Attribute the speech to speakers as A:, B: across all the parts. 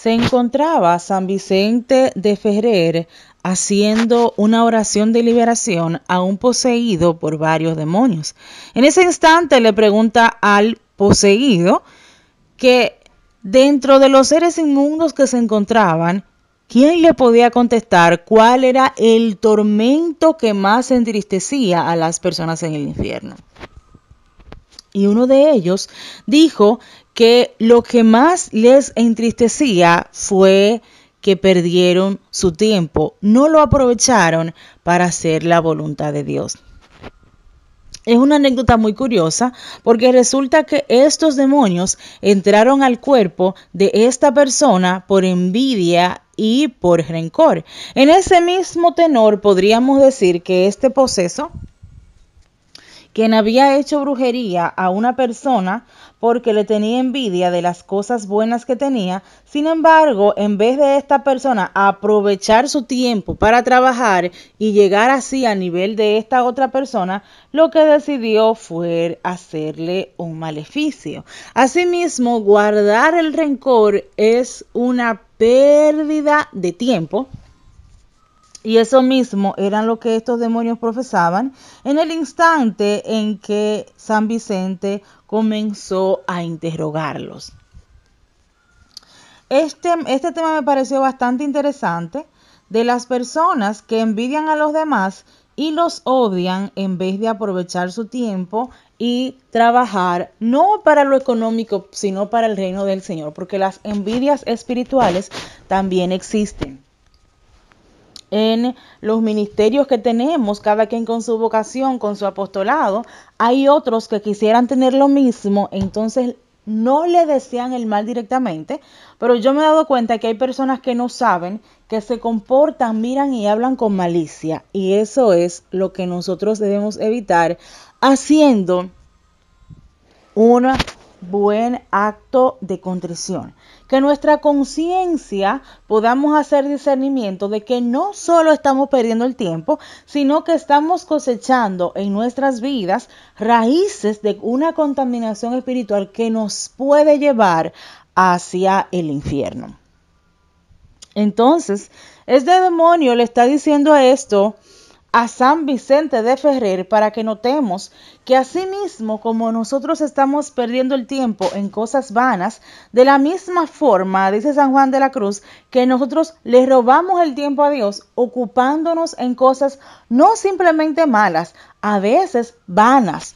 A: se encontraba San Vicente de Ferrer haciendo una oración de liberación a un poseído por varios demonios. En ese instante le pregunta al poseído que dentro de los seres inmundos que se encontraban, ¿quién le podía contestar cuál era el tormento que más entristecía a las personas en el infierno? y uno de ellos dijo que lo que más les entristecía fue que perdieron su tiempo, no lo aprovecharon para hacer la voluntad de Dios. Es una anécdota muy curiosa porque resulta que estos demonios entraron al cuerpo de esta persona por envidia y por rencor. En ese mismo tenor podríamos decir que este proceso quien había hecho brujería a una persona porque le tenía envidia de las cosas buenas que tenía. Sin embargo, en vez de esta persona aprovechar su tiempo para trabajar y llegar así a nivel de esta otra persona, lo que decidió fue hacerle un maleficio. Asimismo, guardar el rencor es una pérdida de tiempo y eso mismo eran lo que estos demonios profesaban en el instante en que San Vicente comenzó a interrogarlos. Este, este tema me pareció bastante interesante de las personas que envidian a los demás y los odian en vez de aprovechar su tiempo y trabajar no para lo económico, sino para el reino del Señor, porque las envidias espirituales también existen en los ministerios que tenemos, cada quien con su vocación, con su apostolado, hay otros que quisieran tener lo mismo, entonces no le desean el mal directamente, pero yo me he dado cuenta que hay personas que no saben, que se comportan, miran y hablan con malicia, y eso es lo que nosotros debemos evitar haciendo una buen acto de contrición. Que nuestra conciencia podamos hacer discernimiento de que no solo estamos perdiendo el tiempo, sino que estamos cosechando en nuestras vidas raíces de una contaminación espiritual que nos puede llevar hacia el infierno. Entonces, este demonio le está diciendo a esto a San Vicente de Ferrer para que notemos que asimismo como nosotros estamos perdiendo el tiempo en cosas vanas, de la misma forma, dice San Juan de la Cruz, que nosotros le robamos el tiempo a Dios ocupándonos en cosas no simplemente malas, a veces vanas.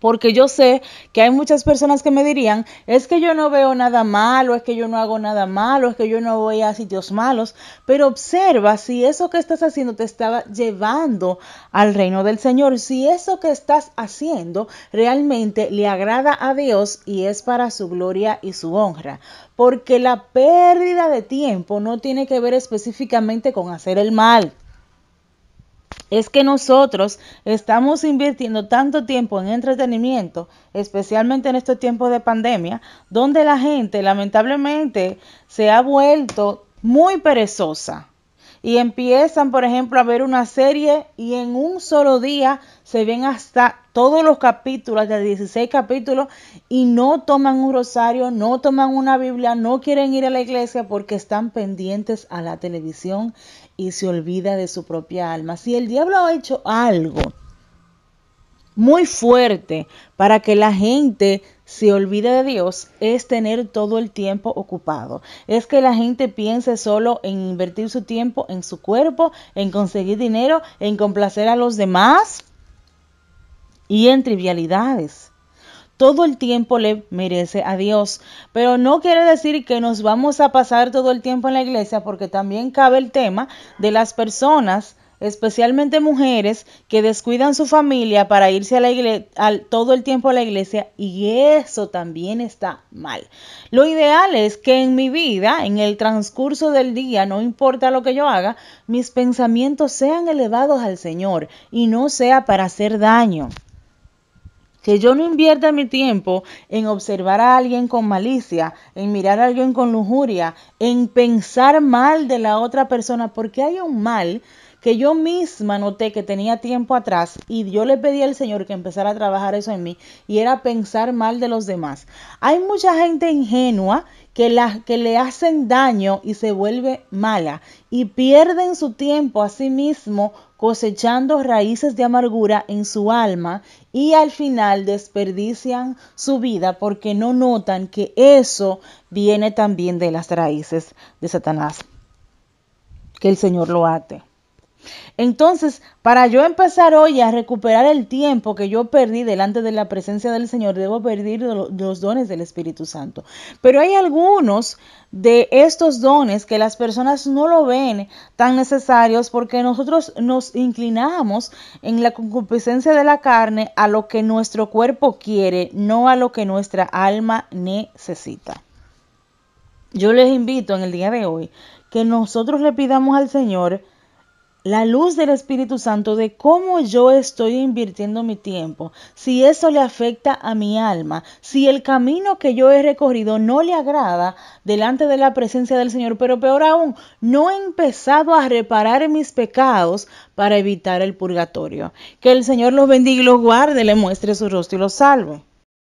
A: Porque yo sé que hay muchas personas que me dirían, es que yo no veo nada malo, es que yo no hago nada malo, es que yo no voy a sitios malos, pero observa si eso que estás haciendo te está llevando al reino del Señor, si eso que estás haciendo realmente le agrada a Dios y es para su gloria y su honra. Porque la pérdida de tiempo no tiene que ver específicamente con hacer el mal es que nosotros estamos invirtiendo tanto tiempo en entretenimiento, especialmente en estos tiempos de pandemia, donde la gente lamentablemente se ha vuelto muy perezosa. Y empiezan, por ejemplo, a ver una serie y en un solo día se ven hasta todos los capítulos, de 16 capítulos, y no toman un rosario, no toman una Biblia, no quieren ir a la iglesia porque están pendientes a la televisión y se olvida de su propia alma. Si el diablo ha hecho algo muy fuerte para que la gente se olvide de Dios es tener todo el tiempo ocupado. Es que la gente piense solo en invertir su tiempo en su cuerpo, en conseguir dinero, en complacer a los demás y en trivialidades. Todo el tiempo le merece a Dios, pero no quiere decir que nos vamos a pasar todo el tiempo en la iglesia porque también cabe el tema de las personas especialmente mujeres que descuidan su familia para irse a la iglesia, todo el tiempo a la iglesia y eso también está mal. Lo ideal es que en mi vida, en el transcurso del día, no importa lo que yo haga, mis pensamientos sean elevados al Señor y no sea para hacer daño que yo no invierta mi tiempo en observar a alguien con malicia, en mirar a alguien con lujuria, en pensar mal de la otra persona, porque hay un mal que yo misma noté que tenía tiempo atrás y yo le pedí al Señor que empezara a trabajar eso en mí y era pensar mal de los demás. Hay mucha gente ingenua que, que le hacen daño y se vuelve mala y pierden su tiempo a sí mismo cosechando raíces de amargura en su alma y al final desperdician su vida porque no notan que eso viene también de las raíces de Satanás. Que el Señor lo ate. Entonces, para yo empezar hoy a recuperar el tiempo que yo perdí delante de la presencia del Señor, debo perder los dones del Espíritu Santo. Pero hay algunos de estos dones que las personas no lo ven tan necesarios porque nosotros nos inclinamos en la concupiscencia de la carne a lo que nuestro cuerpo quiere, no a lo que nuestra alma necesita. Yo les invito en el día de hoy que nosotros le pidamos al Señor la luz del Espíritu Santo de cómo yo estoy invirtiendo mi tiempo, si eso le afecta a mi alma, si el camino que yo he recorrido no le agrada delante de la presencia del Señor, pero peor aún, no he empezado a reparar mis pecados para evitar el purgatorio. Que el Señor los bendiga y los guarde, le muestre su rostro y los salve.